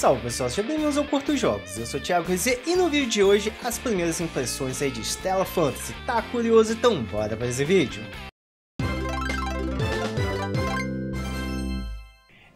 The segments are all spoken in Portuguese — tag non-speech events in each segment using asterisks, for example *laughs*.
Salve pessoal, sejam bem-vindos ao Curto Jogos, eu sou o Thiago Rizzi e no vídeo de hoje as primeiras impressões aí de Stella Fantasy. Tá curioso? Então bora pra esse vídeo!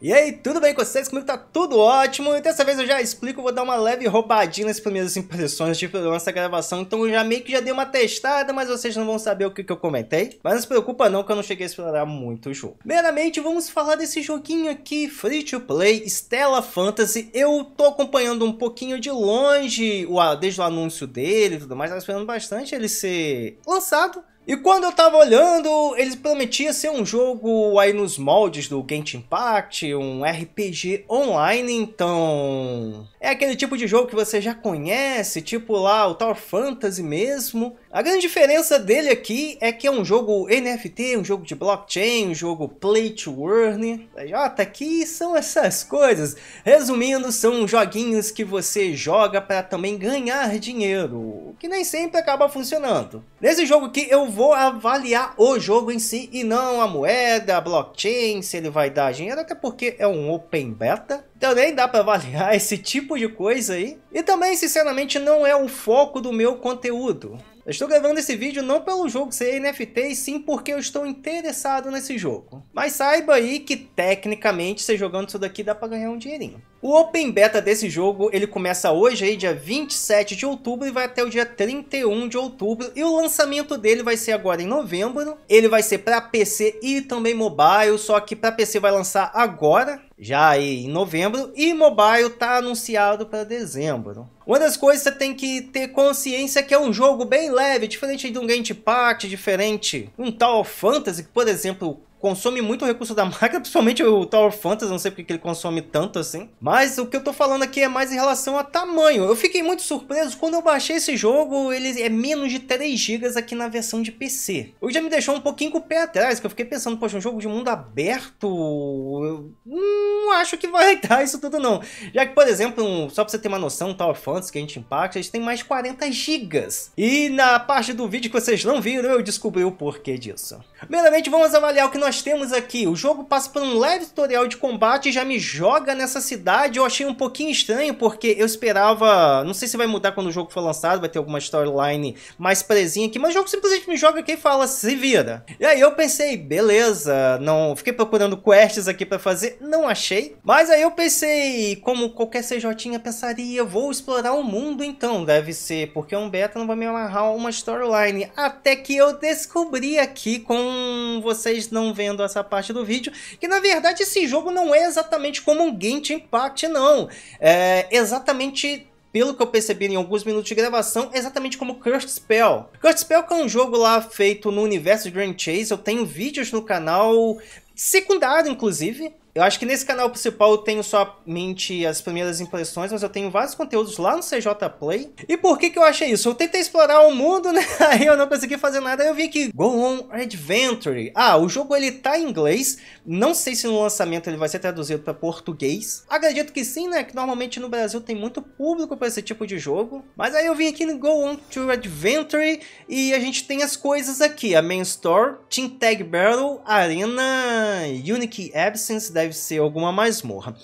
E aí, tudo bem com vocês? Comigo tá tudo ótimo. E dessa vez eu já explico, vou dar uma leve roubadinha nas primeiras impressões tipo, de nossa gravação. Então eu já meio que já dei uma testada, mas vocês não vão saber o que, que eu comentei. Mas não se preocupa não, que eu não cheguei a explorar muito o jogo. Primeiramente, vamos falar desse joguinho aqui, Free to Play, Stella Fantasy. Eu tô acompanhando um pouquinho de longe, desde o anúncio dele e tudo mais, tava esperando bastante ele ser lançado. E quando eu tava olhando, eles prometiam ser um jogo aí nos moldes do Genshin Impact, um RPG online, então... É aquele tipo de jogo que você já conhece, tipo lá o Tower Fantasy mesmo, a grande diferença dele aqui é que é um jogo NFT, um jogo de blockchain, um jogo play to earn. Jota, aqui são essas coisas. Resumindo, são joguinhos que você joga para também ganhar dinheiro, o que nem sempre acaba funcionando. Nesse jogo aqui eu vou avaliar o jogo em si e não a moeda, a blockchain, se ele vai dar dinheiro, até porque é um open beta. Então nem dá para avaliar *laughs* esse tipo de coisa aí. E também, sinceramente, não é o foco do meu conteúdo. Eu estou gravando esse vídeo não pelo jogo ser NFT, sim porque eu estou interessado nesse jogo. Mas saiba aí que tecnicamente você jogando isso daqui dá para ganhar um dinheirinho. O Open Beta desse jogo, ele começa hoje aí, dia 27 de outubro e vai até o dia 31 de outubro. E o lançamento dele vai ser agora em novembro. Ele vai ser para PC e também mobile, só que para PC vai lançar agora, já aí em novembro e mobile tá anunciado para dezembro. Uma das coisas que você tem que ter consciência é que é um jogo bem leve, diferente de um Game Party, diferente um tal Fantasy, por exemplo consome muito recurso da *laughs* marca, principalmente o Tower Fantasy, não sei porque ele consome tanto assim. Mas o que eu tô falando aqui é mais em relação a tamanho. Eu fiquei muito surpreso quando eu baixei esse jogo, ele é menos de 3 GB aqui na versão de PC. O que já me deixou um pouquinho com o pé atrás, que eu fiquei pensando, poxa, um jogo de mundo aberto, eu não acho que vai *laughs* dar isso tudo não. Já que, por exemplo, um, só pra você ter uma noção, Tower Fantasy que a gente impacta, a gente tem mais de 40 GB. E na parte do vídeo que vocês não viram, eu descobri o porquê disso. Primeiramente, vamos avaliar o que nós nós temos aqui? O jogo passa por um leve tutorial de combate e já me joga nessa cidade. Eu achei um pouquinho estranho, porque eu esperava... Não sei se vai mudar quando o jogo for lançado, vai ter alguma storyline mais presinha aqui. Mas o jogo simplesmente me joga aqui e fala, se vira. E aí eu pensei, beleza, não... Fiquei procurando quests aqui pra fazer, não achei. Mas aí eu pensei, como qualquer CJ pensaria, vou explorar o mundo então. Deve ser, porque um beta não vai me amarrar uma storyline. Até que eu descobri aqui com vocês não vendo vendo essa parte do vídeo, que na verdade esse jogo não é exatamente como um Genshin Impact, não. É exatamente pelo que eu percebi em alguns minutos de gravação, exatamente como Cursed Spell. Cursed Spell é um jogo lá feito no universo de Grand Chase, eu tenho vídeos no canal secundário, inclusive, eu acho que nesse canal principal eu tenho somente as primeiras impressões, mas eu tenho vários conteúdos lá no CJ Play. E por que que eu achei isso? Eu tentei explorar o mundo, *laughs* né? Aí eu não consegui fazer nada, eu vi aqui, Go On Adventure. Ah, o jogo ele tá em inglês, não sei se no lançamento ele vai ser traduzido para português. Acredito que sim, né? Que normalmente no Brasil tem muito público para esse tipo de jogo. Mas aí eu vim aqui no Go On to Adventure e a gente tem as coisas aqui. A Main Store, Team Tag Battle, Arena, Unique Absence, da deve ser alguma masmorra.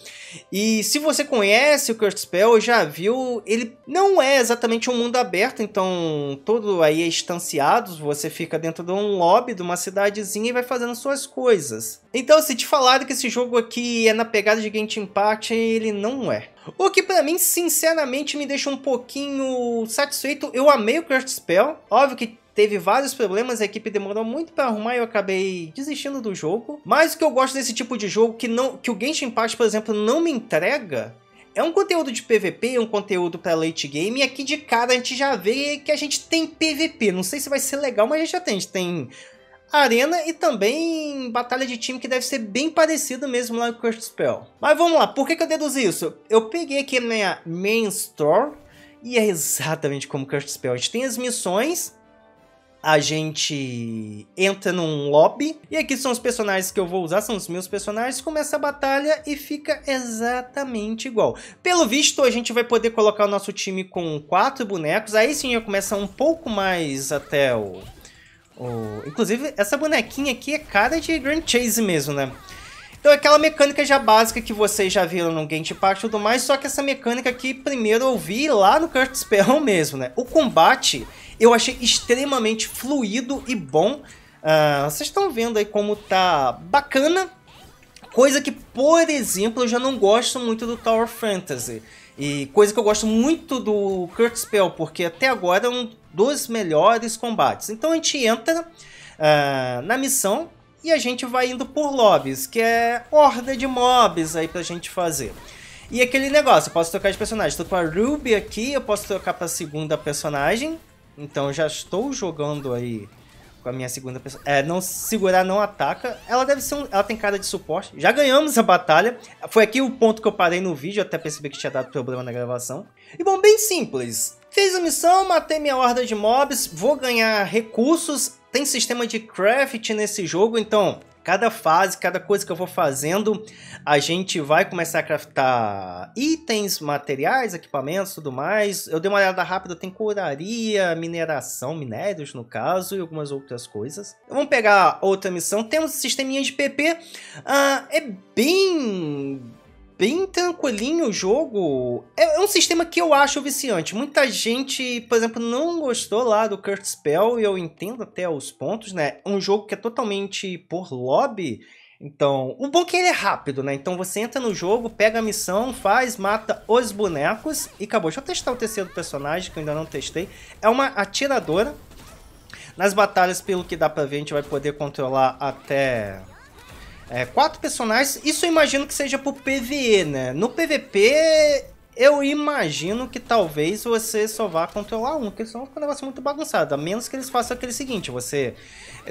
E se você conhece o Cursed Spell, já viu, ele não é exatamente um mundo aberto, então todo aí é estanciado, você fica dentro de um lobby, de uma cidadezinha e vai fazendo suas coisas. Então, se te falaram que esse jogo aqui é na pegada de Genshin Impact, ele não é. O que para mim, sinceramente, me deixa um pouquinho satisfeito. Eu amei o Cursed Spell. Óbvio que teve vários problemas, a equipe demorou muito para arrumar e eu acabei desistindo do jogo. Mas o que eu gosto desse tipo de jogo que não que o Genshin Impact, por exemplo, não me entrega é um conteúdo de PVP, é um conteúdo para late game, e aqui de cara a gente já vê que a gente tem PVP. Não sei se vai ser legal, mas a gente já tem. A gente tem arena e também batalha de time que deve ser bem parecido mesmo lá com o Cursed Spell. Mas vamos lá, por que, que eu deduzi isso? Eu peguei aqui na minha main store e é exatamente como Curse Spell. A gente tem as missões a gente entra num lobby. E aqui são os personagens que eu vou usar, são os meus personagens. Começa a batalha e fica exatamente igual. Pelo visto, a gente vai poder colocar o nosso time com quatro bonecos. Aí sim já começa um pouco mais até o... o... Inclusive, essa bonequinha aqui é cara de Grand Chase mesmo, né? Então é aquela mecânica já básica que vocês já viram no Gantt Park e tudo mais, só que essa mecânica que primeiro eu vi lá no Curtis *laughs* Perron mesmo, né? O combate eu achei extremamente fluido e bom. Uh, vocês estão vendo aí como tá bacana. Coisa que, por exemplo, eu já não gosto muito do Tower Fantasy. E coisa que eu gosto muito do Kurt Spell, porque até agora é um dos melhores combates. Então a gente entra uh, na missão e a gente vai indo por lobbies, que é horda de mobs aí pra gente fazer. E aquele negócio, eu posso trocar de personagem. Tô com a Ruby aqui, eu posso trocar pra segunda personagem. Então já estou jogando aí com a minha segunda pessoa. É, não segurar não ataca. Ela deve ser um, ela tem cara de suporte. Já ganhamos a batalha. Foi aqui o ponto que eu parei no vídeo, até percebi que tinha dado problema na gravação. E bom, bem simples. Fiz a missão, matei minha horda de mobs, vou ganhar recursos. Tem sistema de craft nesse jogo, então Cada fase, cada coisa que eu vou fazendo, a gente vai começar a craftar itens, materiais, equipamentos, tudo mais. Eu dei uma olhada rápida, tem coraria, mineração, minérios no caso, e algumas outras coisas. Vamos pegar outra missão. Temos um sisteminha de PP. Uh, ah, é bem bem tranquilinho o jogo. É, é, um sistema que eu acho viciante. Muita gente, por exemplo, não gostou lá do Kurt Spell, e eu entendo até os pontos, né? É um jogo que é totalmente por lobby. Então, o bom é que ele é rápido, né? Então você entra no jogo, pega a missão, faz, mata os bonecos e acabou. Deixa eu testar o terceiro personagem, que eu ainda não testei. É uma atiradora. Nas batalhas, pelo que dá pra ver, a gente vai poder controlar até é, quatro personagens, isso eu imagino que seja pro PVE, né? No PVP, eu imagino que talvez você só vá controlar um, porque senão fica um negócio muito bagunçado. A menos que eles façam aquele seguinte, você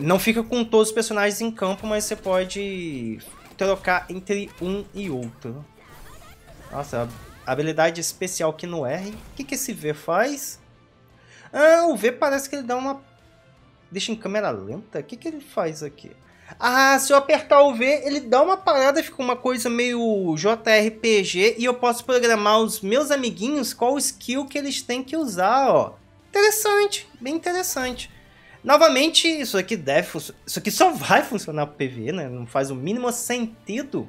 não fica com todos os personagens em campo, mas você pode trocar entre um e outro. Nossa, habilidade especial aqui no R. O que, que esse V faz? Ah, o V parece que ele dá uma... Deixa em câmera lenta? O que, que ele faz aqui? Ah, se eu apertar o V, ele dá uma parada, fica uma coisa meio JRPG e eu posso programar os meus amiguinhos qual skill que eles têm que usar, ó. Interessante, bem interessante. Novamente, isso aqui deve isso aqui só vai funcionar pro Pv, né? Não faz o mínimo sentido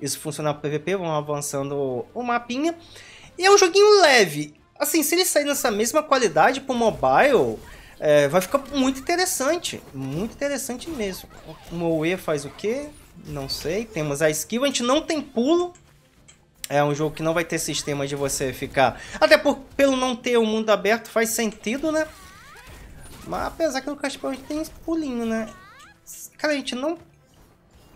isso funcionar pro PvP, Vamos avançando o mapinha. E é um joguinho leve. Assim, se ele sair nessa mesma qualidade pro mobile, é, vai ficar muito interessante. Muito interessante mesmo. O Moe faz o quê? Não sei. Temos a skill. A gente não tem pulo. É um jogo que não vai ter sistema de você ficar... Até por, pelo não ter o mundo aberto, faz sentido, né? Mas apesar que no Crash Bandicoot tem pulinho, né? Cara, a gente não...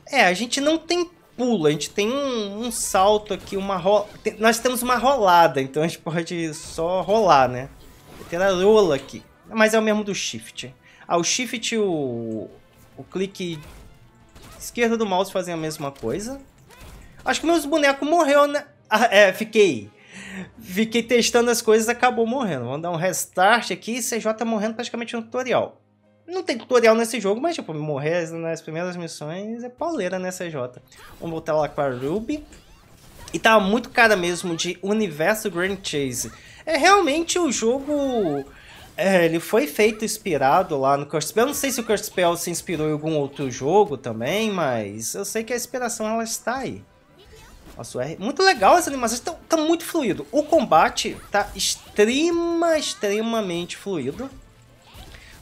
É, a gente não tem pulo a gente tem um, um salto aqui, uma rola... Nós temos uma rolada, então a gente pode só rolar, né? Tem a rola aqui. Mas é o mesmo do Shift. Ao ah, o Shift, o, o clique esquerdo do mouse fazem a mesma coisa. Acho que meus bonecos morreu, né? Ah, é, fiquei... Fiquei testando as coisas acabou morrendo. Vamos dar um restart aqui. CJ tá morrendo praticamente no tutorial. Não tem tutorial nesse jogo, mas tipo, morrer nas primeiras missões é pauleira, né, CJ? Vamos voltar lá com a Ruby. E tá muito cara mesmo de Universo Grand Chase. É realmente o jogo é, ele foi feito inspirado lá no Curse Spell. Eu não sei se o Curse Spell se inspirou em algum outro jogo também, mas eu sei que a inspiração ela está aí. Nossa, o Muito legal as animações, tá, tá muito fluido. O combate tá extrema, extremamente fluido.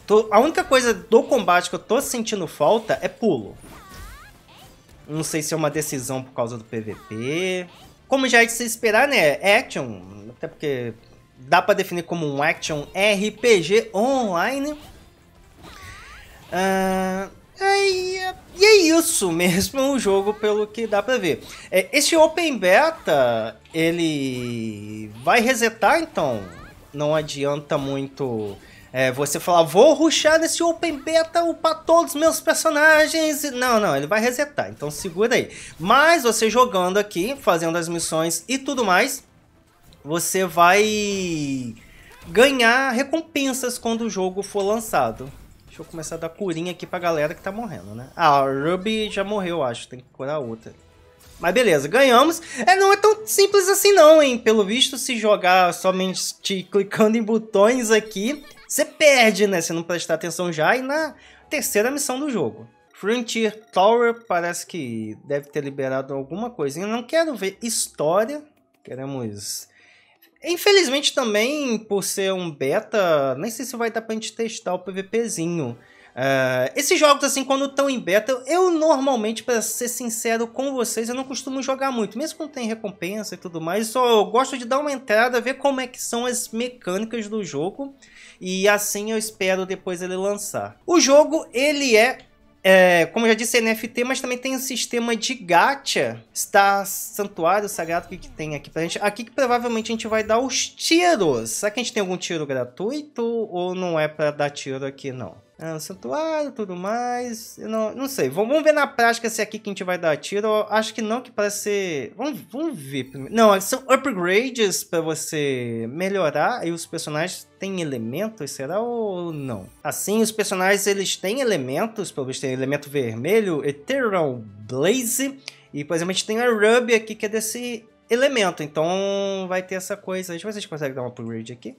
Tô... A única coisa do combate que eu tô sentindo falta é pulo. Não sei se é uma decisão por causa do PVP. Como já é de se esperar, né? É action, até porque dá para definir como um action RPG online. Uh, ah, e, e é isso mesmo *laughs* o jogo, pelo que dá para ver. É, esse Open Beta, ele vai resetar, então não adianta muito é, você falar, vou ruxar nesse Open Beta, para todos os meus personagens. Não, não, ele vai resetar, então segura aí. Mas você jogando aqui, fazendo as missões e tudo mais, você vai ganhar recompensas quando o jogo for lançado. Deixa eu começar a dar curinha aqui pra galera que tá morrendo, né? Ah, a Ruby já morreu, acho. Tem que curar outra. Mas beleza, ganhamos. É, não é tão simples assim não, hein? Pelo visto, se jogar somente clicando em botões aqui, você perde, né? Se não prestar atenção já e na terceira missão do jogo. Frontier Tower parece que deve ter liberado alguma coisa. Eu não quero ver história. Queremos Infelizmente também, por ser um beta, nem sei se vai dar pra gente testar o PVPzinho. Uh, esses jogos, assim, quando estão em beta, eu normalmente, para ser sincero com vocês, eu não costumo jogar muito, mesmo quando tem recompensa e tudo mais, só eu gosto de dar uma entrada, ver como é que são as mecânicas do jogo, e assim eu espero depois ele lançar. O jogo, ele é é, como eu já disse, é NFT, mas também tem um sistema de gacha, está santuário sagrado que, que tem aqui pra gente. Aqui que provavelmente a gente vai dar os tiros. Será que a gente tem algum tiro gratuito ou não é para dar tiro aqui não? é, santuário tudo mais. Eu não, não sei. Vamos ver na prática se é aqui que a gente vai dar tiro. Eu acho que não, que parece ser. Vamos, vamos ver primeiro. Não, são upgrades para você melhorar. E os personagens têm elementos, será ou não? Assim, os personagens eles têm elementos. Pelo visto, tem elemento vermelho, Eternal Blaze. E, por exemplo, a gente tem a Ruby aqui, que é desse elemento. Então, vai ter essa coisa. Deixa eu ver se a gente consegue dar um upgrade aqui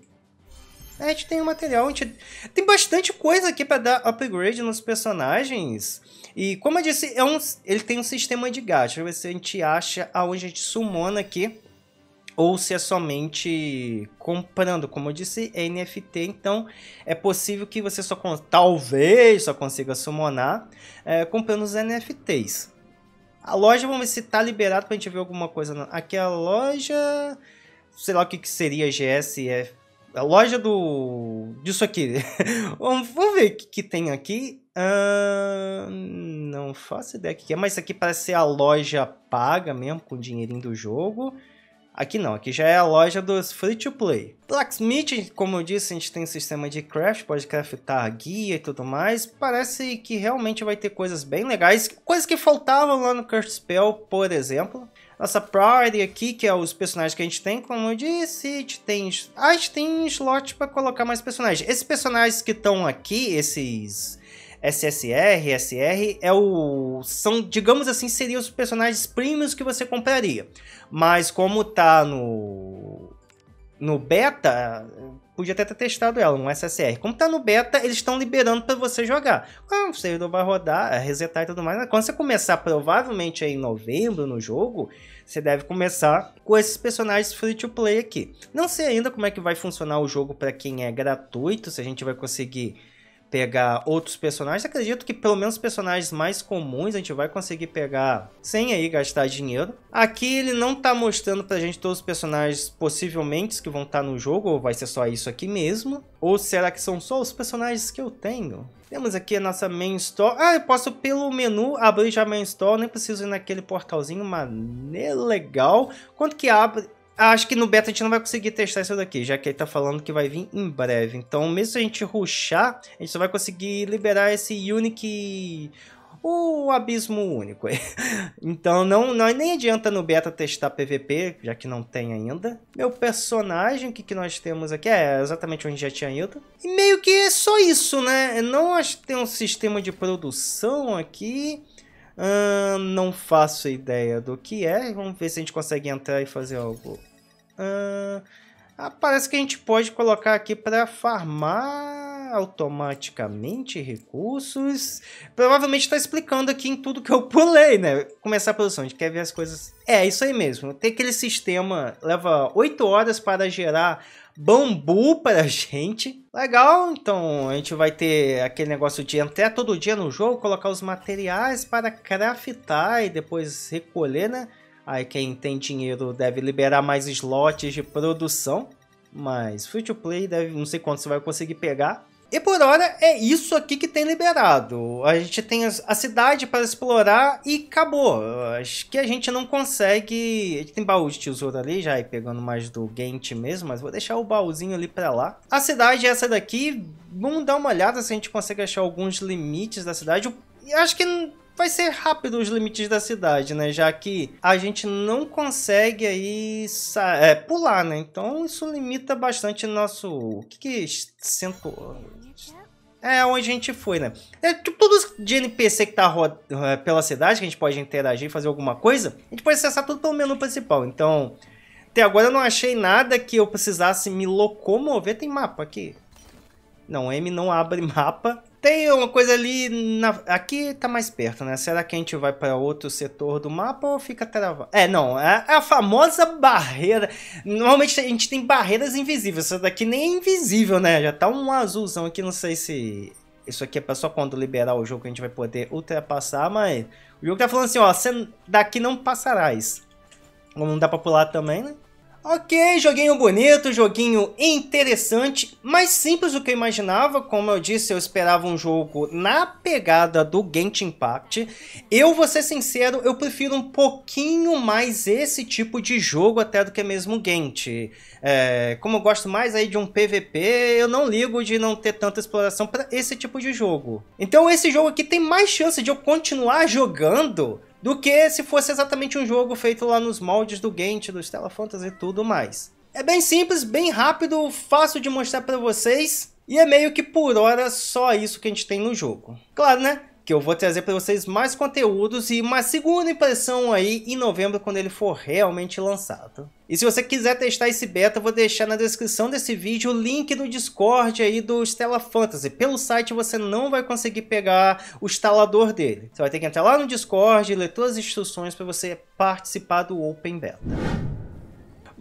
a gente tem o um material, a gente tem bastante coisa aqui para dar upgrade nos personagens. E como eu disse, é um, ele tem um sistema de gacha. Deixa ver se a gente acha aonde a gente summona aqui. Ou se é somente comprando. Como eu disse, é NFT, então é possível que você só talvez só consiga summonar é, comprando os NFTs. A loja, vamos ver se tá liberado pra gente ver alguma coisa. Aqui é a loja. Sei lá o que, que seria GSF a loja do. disso aqui. *laughs* Vamos ver o que, que tem aqui. não faço ideia o que é, mas isso aqui parece ser a loja paga mesmo, com o dinheirinho do jogo. Aqui não, aqui já é a loja dos free to play. Blacksmith, como eu disse, a gente tem um sistema de craft, pode craftar guia e tudo mais. Parece que realmente vai ter coisas bem legais, coisas que faltavam lá no Curse Spell, por exemplo essa Pride aqui, que é os personagens que a gente tem, como eu disse, a gente tem, a gente tem slot para colocar mais personagens. Esses personagens que estão aqui, esses SSR, SR, é o são, digamos assim, seriam os personagens premiums que você compraria. Mas como tá no no beta, podia até ter testado ela, um SSR. Como tá no beta, eles estão liberando para você jogar. Ah, o servidor vai rodar, resetar e tudo mais. Né? Quando você começar, provavelmente aí em novembro no jogo, você deve começar com esses personagens free to play aqui. Não sei ainda como é que vai funcionar o jogo para quem é gratuito, se a gente vai conseguir pegar outros personagens. Acredito que pelo menos personagens mais comuns a gente vai conseguir pegar sem aí gastar dinheiro. Aqui ele não tá mostrando pra gente todos os personagens possivelmente que vão estar tá no jogo, ou vai ser só isso aqui mesmo. Ou será que são só os personagens que eu tenho? Temos aqui a nossa main store. Ah, eu posso pelo menu abrir já a main store, nem preciso ir naquele portalzinho, mas legal. Quanto que abre Acho que no beta a gente não vai conseguir testar isso daqui, já que ele tá falando que vai vir em breve. Então, mesmo se a gente ruxar, a gente só vai conseguir liberar esse Unique... O abismo único. *laughs* então, não, não nem adianta no beta testar PVP, já que não tem ainda. Meu personagem, o que, que nós temos aqui? É exatamente onde já tinha ido. E meio que é só isso, né? Não acho tem um sistema de produção aqui Hum, não faço ideia do que é. Vamos ver se a gente consegue entrar e fazer algo. Hum, parece que a gente pode colocar aqui para farmar automaticamente recursos. Provavelmente está explicando aqui em tudo que eu pulei, né? Começar a produção, a gente quer ver as coisas. É, isso aí mesmo. Tem aquele sistema, leva 8 horas para gerar bambu pra *laughs* gente. Legal, então a gente vai ter aquele negócio de entrar todo dia no jogo, colocar os materiais para craftar e depois recolher, né? Aí quem tem dinheiro deve liberar mais slots de produção. Mas free to play, deve, não sei quanto você vai conseguir pegar. E por hora é isso aqui que tem liberado. A gente tem a cidade para explorar e acabou. Acho que a gente não consegue. A gente tem baú de tesouro ali, já e pegando mais do gente mesmo, mas vou deixar o baúzinho ali para lá. A cidade é essa daqui. Vamos dar uma olhada se a gente consegue achar alguns limites da cidade. Eu acho que vai ser rápido os limites da cidade, né? Já que a gente não consegue aí é, pular, né? Então isso limita bastante nosso. O que que. É Cento... É onde a gente foi, né? É, tipo, tudo de NPC que tá roda, é, pela cidade, que a gente pode interagir, fazer alguma coisa, a gente pode acessar tudo pelo menu principal. Então, até agora eu não achei nada que eu precisasse me locomover. Tem mapa aqui. Não, M não abre *laughs* mapa. Tem uma coisa ali. Na... Aqui tá mais perto, né? Será que a gente vai para outro setor do mapa ou fica travado? É, não. É, é a famosa barreira. Normalmente a gente tem barreiras invisíveis. Essa daqui nem é invisível, né? Já tá um azulzão aqui. Não sei se isso aqui é pra só quando liberar o jogo a gente vai poder ultrapassar, mas o jogo tá falando assim, ó, você daqui não passarás. Como não dá pra pular também, né? Ok, joguinho bonito, joguinho interessante, mais simples do que eu imaginava. Como eu disse, eu esperava um jogo na pegada do Genshin Impact. Eu vou ser sincero, eu prefiro um pouquinho mais esse tipo de jogo até do que mesmo Genshin. É, como eu gosto mais aí de um PVP, eu não ligo de não ter tanta exploração para esse tipo de jogo. Então esse jogo aqui tem mais chance de eu continuar jogando do que se fosse exatamente um jogo feito lá nos moldes do Gantt, do Stella Fantasy e tudo mais. É bem simples, bem rápido, fácil de mostrar para vocês e é meio que por hora só isso que a gente tem no jogo. Claro, né? que eu vou trazer para vocês mais conteúdos e uma segunda impressão aí em novembro quando ele for realmente lançado. E se você quiser testar esse beta, eu vou deixar na descrição desse vídeo o link do Discord aí do Stella Fantasy. Pelo site você não vai conseguir pegar o instalador dele. Você vai ter que entrar lá no Discord e ler todas as instruções para você participar do Open Beta.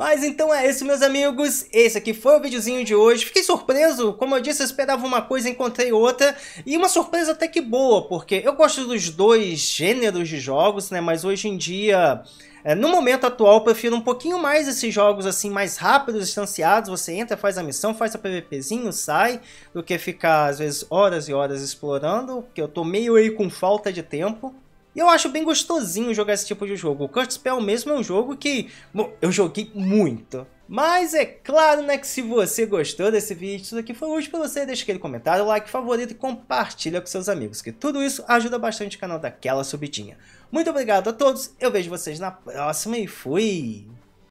Mas então é isso, meus amigos. Esse aqui foi o videozinho de hoje. Fiquei surpreso, como eu disse, eu esperava uma coisa e encontrei outra. E uma surpresa até que boa, porque eu gosto dos dois gêneros de jogos, né? Mas hoje em dia... É, no momento atual, eu prefiro um pouquinho mais esses jogos assim, mais rápidos, distanciados. Você entra, faz a missão, faz a PVPzinho, sai, do que ficar, às vezes, horas e horas explorando, que eu tô meio aí com falta de tempo. E eu acho bem gostosinho jogar esse tipo de jogo. O Curse Spell mesmo é um jogo que bom, eu joguei muito. Mas é claro, né, que se você gostou desse vídeo, isso aqui foi útil pra você, deixa aquele comentário, like, favorito e compartilha com seus amigos, que tudo isso ajuda bastante o canal daquela subidinha. Muito obrigado a todos, eu vejo vocês na próxima e fui!